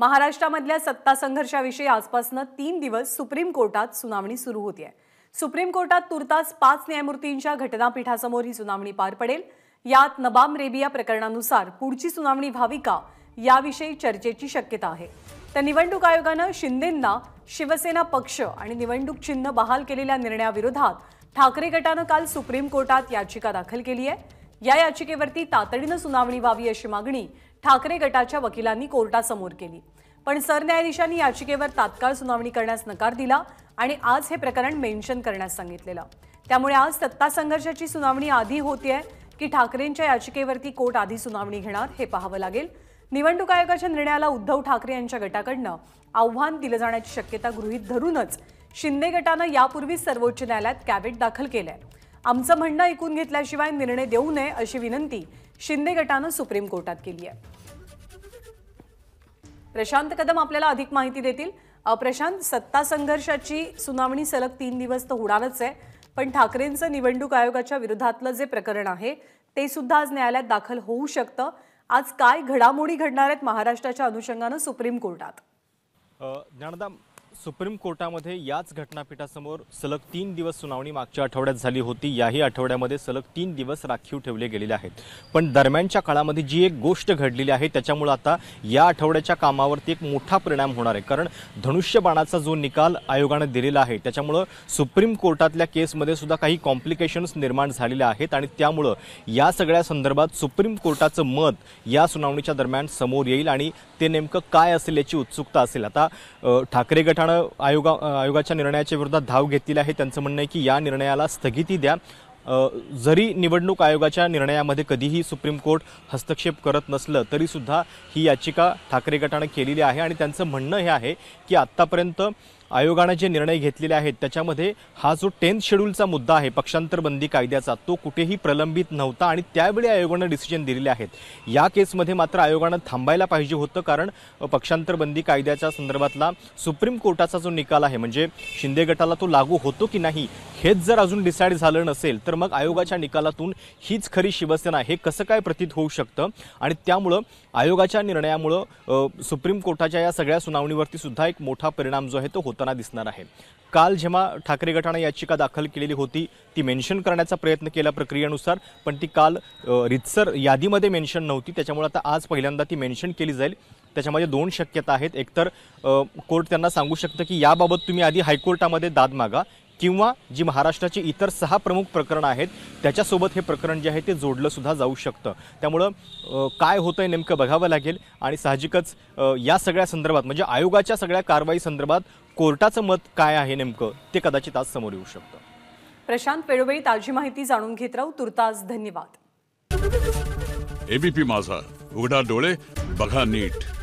महाराष्ट्रामधल्या सत्ता संघर्षाविषयी आजपासनं तीन दिवस सुप्रीम कोर्टात सुनावणी सुरू होती आहे सुप्रीम कोर्टात तुर्तास पाच न्यायमूर्तींच्या घटनापीठासमोर ही सुनावणी पार पडेल यात नबाम रेबिया प्रकरणानुसार पुढची सुनावणी व्हावी का याविषयी चर्चेची शक्यता आहे तर निवडणूक आयोगानं शिंदेंना शिवसेना पक्ष आणि निवडणूक चिन्ह बहाल केलेल्या निर्णयाविरोधात ठाकरे गटानं काल सुप्रीम कोर्टात याचिका दाखल केली आहे या याचिकेवरती तातडीनं सुनावणी व्हावी अशी मागणी ठाकरे गटाच्या वकिलांनी कोर्टासमोर केली पण सरन्यायाधीशांनी याचिकेवर तात्काळ सुनावणी करण्यास नकार दिला आणि आज हे प्रकरण मेन्शन करण्यास सांगितलेलं त्यामुळे आज सत्ता संघर्षाची सुनावणी आधी होतीये की ठाकरेंच्या याचिकेवरती कोर्ट आधी सुनावणी घेणार हे पाहावं लागेल निवडणूक आयोगाच्या निर्णयाला उद्धव ठाकरे यांच्या गटाकडनं आव्हान दिलं जाण्याची शक्यता गृहीत धरूनच शिंदे गटानं यापूर्वीच सर्वोच्च न्यायालयात कॅबेट दाखल आहे आमचं म्हणणं ऐकून घेतल्याशिवाय निर्णय देऊ नये अशी विनंती शिंदे गटानं सुप्रीम कोर्टात केली आहे प्रशांत कदम आपल्याला अधिक माहिती देतील प्रशांत सत्ता संघर्षाची सुनावणी सलग तीन दिवस तर होणारच आहे पण ठाकरेंचं निवडणूक आयोगाच्या विरोधातलं जे प्रकरण आहे ते सुद्धा आज न्यायालयात दाखल होऊ शकतं आज काय घडामोडी घडणार आहेत महाराष्ट्राच्या अनुषंगानं सुप्रीम कोर्टात सुप्रीम कोर्टामध्ये याच घटनापीठासमोर सलग तीन दिवस सुनावणी मागच्या आठवड्यात झाली होती याही आठवड्यामध्ये सलग तीन दिवस राखीव ठेवले गेलेले आहेत पण दरम्यानच्या काळामध्ये जी एक गोष्ट घडलेली आहे त्याच्यामुळे आता या आठवड्याच्या कामावरती एक मोठा परिणाम होणार आहे कारण धनुष्यबाणाचा जो निकाल आयोगानं दिलेला आहे त्याच्यामुळं सुप्रीम कोर्टातल्या केसमध्ये सुद्धा काही कॉम्प्लिकेशन्स निर्माण झालेल्या आहेत आणि त्यामुळं या सगळ्या संदर्भात सुप्रीम कोर्टाचं मत या सुनावणीच्या दरम्यान समोर येईल आणि ते नेमकं काय असेल याची उत्सुकता असेल आता ठाकरे गटा ठाणे आयोगा आयोगाच्या निर्णयाच्या विरोधात धाव घेतलेली आहे त्यांचं म्हणणं आहे की या निर्णयाला स्थगिती द्या जरी निवडणूक आयोगाच्या निर्णयामध्ये कधीही सुप्रीम कोर्ट हस्तक्षेप करत नसलं तरीसुद्धा ही याचिका ठाकरे गटानं केलेली आहे आणि त्यांचं म्हणणं हे आहे की आत्तापर्यंत आयोगानं जे निर्णय घेतलेले आहेत त्याच्यामध्ये हा जो टेन्थ शेड्यूलचा मुद्दा आहे पक्षांतरबंदी कायद्याचा तो कुठेही प्रलंबित नव्हता आणि त्यावेळी आयोगानं डिसिजन दिलेले आहेत या केसमध्ये मात्र आयोगानं थांबायला पाहिजे होतं कारण पक्षांतरबंदी कायद्याच्या संदर्भातला सुप्रीम कोर्टाचा जो निकाल आहे म्हणजे शिंदे गटाला तो लागू होतो की नाही हेच जर अजून डिसाईड झालं नसेल तर मग आयोगाच्या निकालातून हीच खरी शिवसेना हे कसं काय प्रतीत होऊ शकतं आणि त्यामुळं आयोगाच्या निर्णयामुळं सुप्रीम कोर्टाच्या या सगळ्या सुनावणीवरती सुद्धा एक मोठा परिणाम जो आहे तो होतो होताना दिसणार आहे काल जेव्हा ठाकरे गटानं याचिका दाखल केलेली होती ती मेन्शन करण्याचा प्रयत्न केला प्रक्रियेनुसार पण ती काल रितसर यादीमध्ये मेन्शन नव्हती त्याच्यामुळे आता आज पहिल्यांदा ती मेन्शन केली जाईल त्याच्यामध्ये दोन शक्यता आहेत एकतर कोर्ट त्यांना सांगू शकतं की याबाबत तुम्ही आधी हायकोर्टामध्ये दाद मागा किंवा जी महाराष्ट्राची इतर सहा प्रमुख प्रकरणं आहेत त्याच्यासोबत हे प्रकरण जे आहे ते जोडलं सुद्धा जाऊ शकतं त्यामुळं काय होतं आहे नेमकं बघावं लागेल आणि साहजिकच या सगळ्या संदर्भात म्हणजे आयोगाच्या सगळ्या कारवाई संदर्भात कोर्टाचं मत काय आहे नेमकं ते कदाचित आज समोर येऊ शकतं प्रशांत वेळोवेळी ताजी माहिती जाणून घेत राहू तुर्तास धन्यवाद एबीपी माझा उघडा डोळे बघा नीट